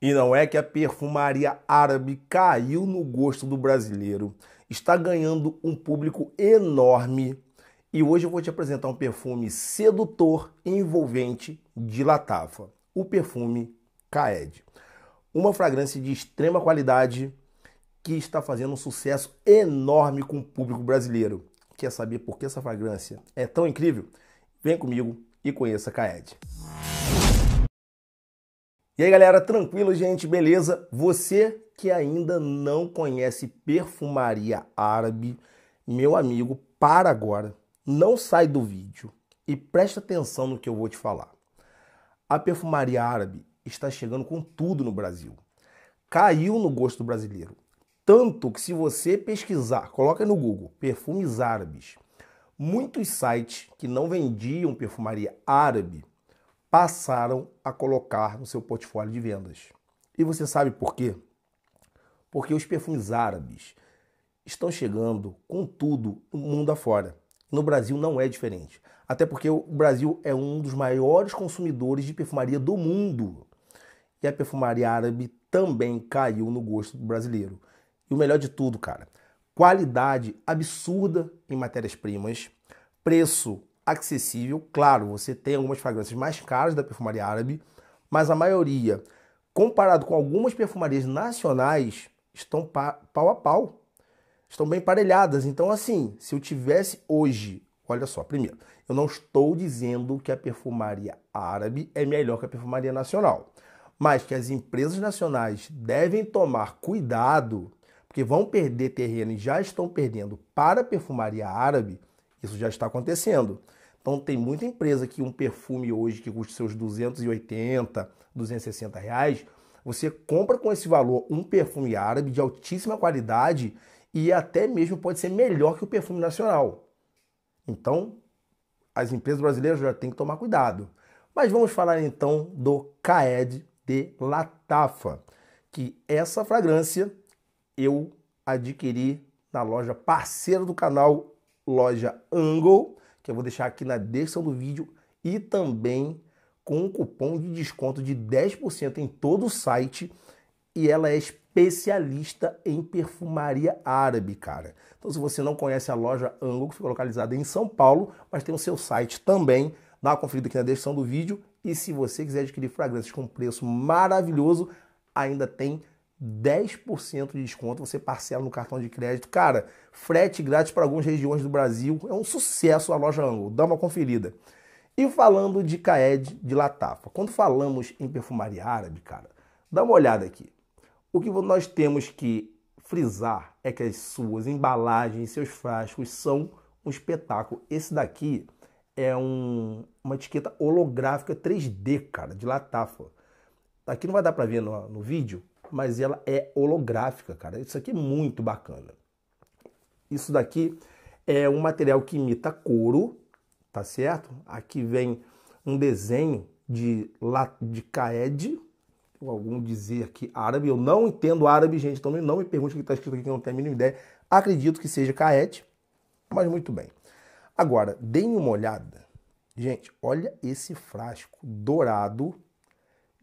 E não é que a perfumaria árabe caiu no gosto do brasileiro, está ganhando um público enorme. E hoje eu vou te apresentar um perfume sedutor envolvente de Latafa, o perfume Kaed. Uma fragrância de extrema qualidade que está fazendo um sucesso enorme com o público brasileiro. Quer saber por que essa fragrância é tão incrível? Vem comigo e conheça Kaed. Música e aí, galera, tranquilo, gente? Beleza? Você que ainda não conhece perfumaria árabe, meu amigo, para agora. Não sai do vídeo e preste atenção no que eu vou te falar. A perfumaria árabe está chegando com tudo no Brasil. Caiu no gosto brasileiro. Tanto que se você pesquisar, coloca no Google perfumes árabes, muitos sites que não vendiam perfumaria árabe passaram a colocar no seu portfólio de vendas. E você sabe por quê? Porque os perfumes árabes estão chegando com tudo no mundo afora. No Brasil não é diferente. Até porque o Brasil é um dos maiores consumidores de perfumaria do mundo. E a perfumaria árabe também caiu no gosto do brasileiro. E o melhor de tudo, cara, qualidade absurda em matérias-primas, preço acessível. Claro, você tem algumas fragrâncias mais caras da perfumaria árabe, mas a maioria, comparado com algumas perfumarias nacionais, estão pau a pau. Estão bem parelhadas. Então, assim, se eu tivesse hoje, olha só, primeiro, eu não estou dizendo que a perfumaria árabe é melhor que a perfumaria nacional, mas que as empresas nacionais devem tomar cuidado, porque vão perder terreno e já estão perdendo para a perfumaria árabe. Isso já está acontecendo. Então tem muita empresa que um perfume hoje que custa seus 280, 260 reais, você compra com esse valor um perfume árabe de altíssima qualidade e até mesmo pode ser melhor que o perfume nacional. Então, as empresas brasileiras já têm que tomar cuidado. Mas vamos falar então do Caed de Latafa, que essa fragrância eu adquiri na loja parceira do canal, loja Angle, que eu vou deixar aqui na descrição do vídeo e também com um cupom de desconto de 10% em todo o site e ela é especialista em perfumaria árabe, cara. Então se você não conhece a loja Anglo que fica localizada em São Paulo, mas tem o seu site também, dá uma conferida aqui na descrição do vídeo e se você quiser adquirir fragrâncias com preço maravilhoso, ainda tem 10% de desconto você parcela no cartão de crédito. Cara, frete grátis para algumas regiões do Brasil. É um sucesso a loja Angle. Dá uma conferida. E falando de Caed de Latafa, quando falamos em perfumaria árabe, cara, dá uma olhada aqui. O que nós temos que frisar é que as suas embalagens, seus frascos são um espetáculo. Esse daqui é um, uma etiqueta holográfica 3D, cara, de Latafa. Aqui não vai dar para ver no, no vídeo, mas ela é holográfica, cara. Isso aqui é muito bacana. Isso daqui é um material que imita couro, tá certo? Aqui vem um desenho de, de Kaed, ou algum dizer que árabe. Eu não entendo árabe, gente, então não me pergunte o que está escrito aqui, que eu não tenho a mínima ideia. Acredito que seja Kaed, mas muito bem. Agora, deem uma olhada. Gente, olha esse frasco dourado,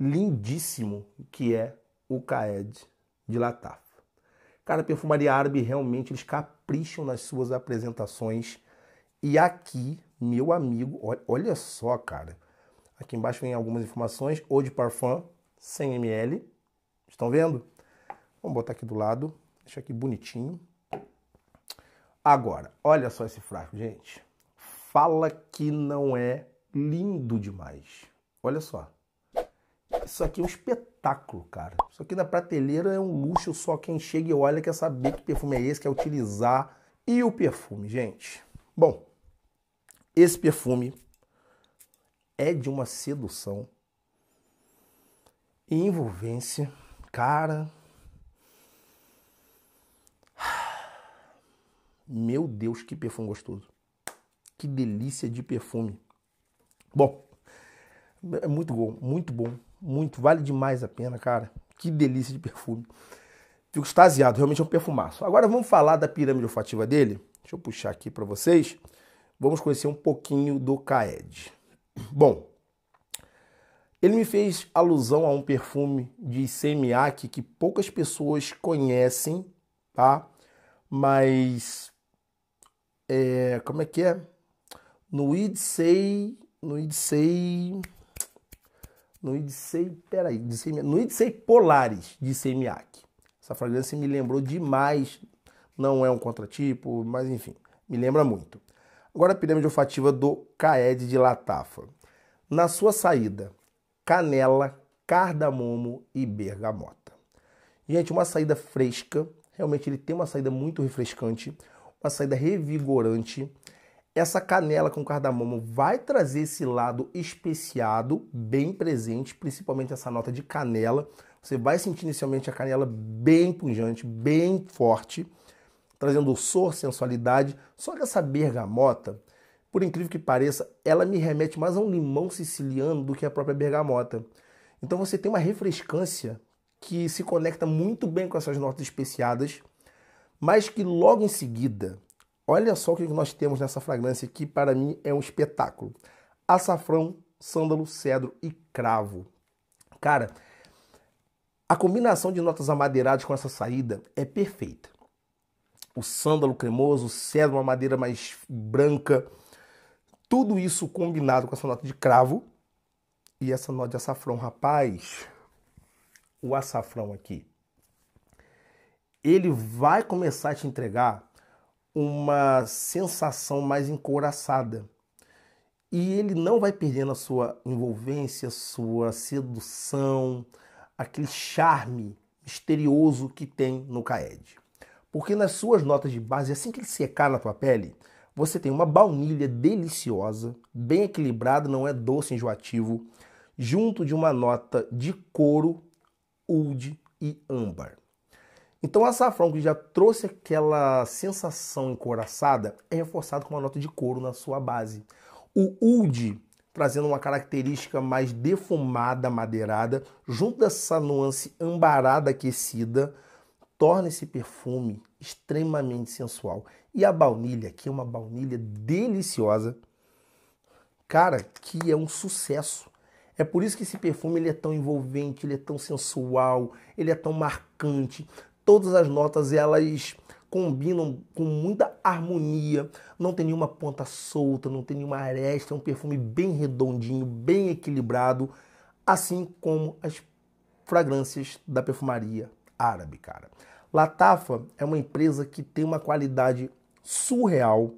lindíssimo, que é o Kaed de Latafa. Cara, a perfumaria árabe realmente eles capricham nas suas apresentações. E aqui, meu amigo, olha só, cara. Aqui embaixo vem algumas informações. Ou de Parfum, 100 ml. Estão vendo? Vamos botar aqui do lado. Deixa aqui bonitinho. Agora, olha só esse frasco, gente. Fala que não é lindo demais. Olha só. Isso aqui é um espetáculo, cara. Isso aqui na prateleira é um luxo, só quem chega e olha quer saber que perfume é esse, quer utilizar. E o perfume, gente? Bom, esse perfume é de uma sedução e envolvência, cara. Meu Deus, que perfume gostoso. Que delícia de perfume. Bom, é muito bom, muito bom muito, vale demais a pena, cara. Que delícia de perfume. Fico extasiado, realmente é um perfumaço. Agora vamos falar da pirâmide olfativa dele. Deixa eu puxar aqui para vocês. Vamos conhecer um pouquinho do Kaed. Bom, ele me fez alusão a um perfume de semiac que poucas pessoas conhecem, tá? Mas é, como é que é? No Idsei, no Idsei no Idisei, peraí, Idisei, no Polaris de Semiac. Essa fragrância me lembrou demais, não é um contratipo, mas enfim, me lembra muito. Agora a pirâmide olfativa do Caed de Latafa. Na sua saída, canela, cardamomo e bergamota. Gente, uma saída fresca, realmente ele tem uma saída muito refrescante, uma saída revigorante, essa canela com cardamomo vai trazer esse lado especiado bem presente, principalmente essa nota de canela. Você vai sentir inicialmente a canela bem pungente, bem forte, trazendo doçor, sensualidade. Só que essa bergamota, por incrível que pareça, ela me remete mais a um limão siciliano do que a própria bergamota. Então você tem uma refrescância que se conecta muito bem com essas notas especiadas, mas que logo em seguida Olha só o que nós temos nessa fragrância que para mim é um espetáculo. Açafrão, sândalo, cedro e cravo. Cara, a combinação de notas amadeiradas com essa saída é perfeita. O sândalo cremoso, o cedro, uma madeira mais branca, tudo isso combinado com essa nota de cravo e essa nota de açafrão, rapaz. O açafrão aqui, ele vai começar a te entregar uma sensação mais encouraçada. E ele não vai perdendo a sua envolvência, sua sedução, aquele charme misterioso que tem no Caed. Porque nas suas notas de base, assim que ele secar na tua pele, você tem uma baunilha deliciosa, bem equilibrada, não é doce enjoativo, junto de uma nota de couro, oud e âmbar. Então o açafrão que já trouxe aquela sensação encoraçada é reforçado com uma nota de couro na sua base. O oud trazendo uma característica mais defumada, madeirada, junto dessa nuance ambarada aquecida, torna esse perfume extremamente sensual. E a baunilha, que é uma baunilha deliciosa, cara, que é um sucesso. É por isso que esse perfume ele é tão envolvente, ele é tão sensual, ele é tão marcante todas as notas elas combinam com muita harmonia, não tem nenhuma ponta solta, não tem nenhuma aresta, é um perfume bem redondinho, bem equilibrado, assim como as fragrâncias da perfumaria árabe, cara. Latafa é uma empresa que tem uma qualidade surreal,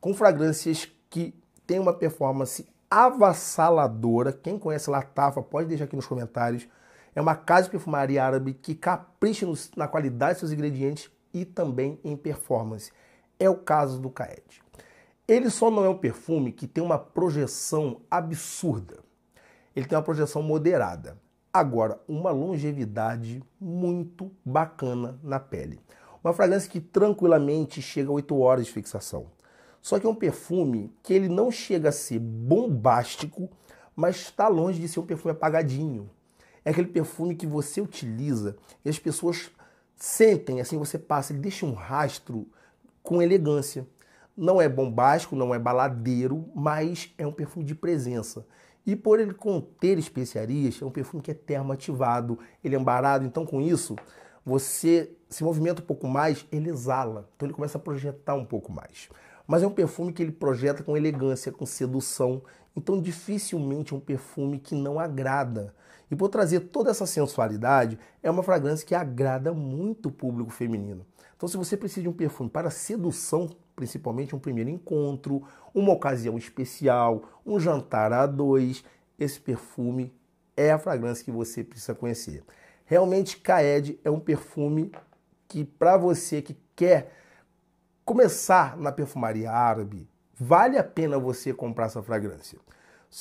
com fragrâncias que tem uma performance avassaladora. Quem conhece Latafa pode deixar aqui nos comentários é uma casa de perfumaria árabe que capricha nos, na qualidade de seus ingredientes e também em performance. É o caso do Kaed. Ele só não é um perfume que tem uma projeção absurda. Ele tem uma projeção moderada. Agora, uma longevidade muito bacana na pele. Uma fragrância que tranquilamente chega a 8 horas de fixação. Só que é um perfume que ele não chega a ser bombástico, mas está longe de ser um perfume apagadinho é aquele perfume que você utiliza e as pessoas sentem, assim você passa, ele deixa um rastro com elegância. Não é bombástico, não é baladeiro, mas é um perfume de presença. E por ele conter especiarias, é um perfume que é termoativado, ele é ambarado, então com isso você se movimenta um pouco mais, ele exala, então ele começa a projetar um pouco mais. Mas é um perfume que ele projeta com elegância, com sedução então, dificilmente um perfume que não agrada. E por trazer toda essa sensualidade, é uma fragrância que agrada muito o público feminino. Então, se você precisa de um perfume para sedução, principalmente um primeiro encontro, uma ocasião especial, um jantar a dois, esse perfume é a fragrância que você precisa conhecer. Realmente, Kaed é um perfume que, para você que quer começar na perfumaria árabe, vale a pena você comprar essa fragrância.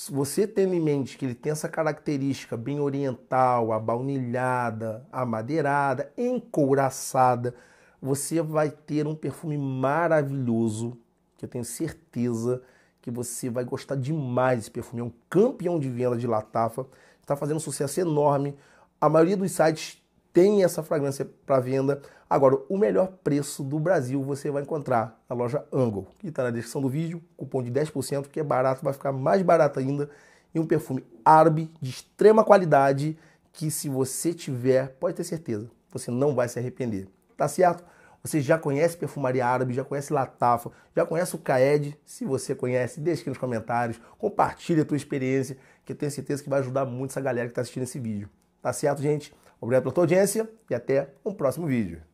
Você tendo em mente que ele tem essa característica bem oriental, abaunilhada, amadeirada, encouraçada, você vai ter um perfume maravilhoso, que eu tenho certeza que você vai gostar demais desse perfume. É um campeão de venda de Latafa, está fazendo um sucesso enorme. A maioria dos sites tem essa fragrância para venda. Agora, o melhor preço do Brasil você vai encontrar na loja Angle, que está na descrição do vídeo, cupom de 10%, que é barato, vai ficar mais barato ainda. E um perfume árabe de extrema qualidade, que se você tiver, pode ter certeza, você não vai se arrepender. Tá certo? Você já conhece perfumaria árabe, já conhece Latafa, já conhece o Caed? Se você conhece, deixa aqui nos comentários, compartilha a tua experiência, que eu tenho certeza que vai ajudar muito essa galera que está assistindo esse vídeo. Tá certo, gente? Obrigado pela tua audiência e até um próximo vídeo.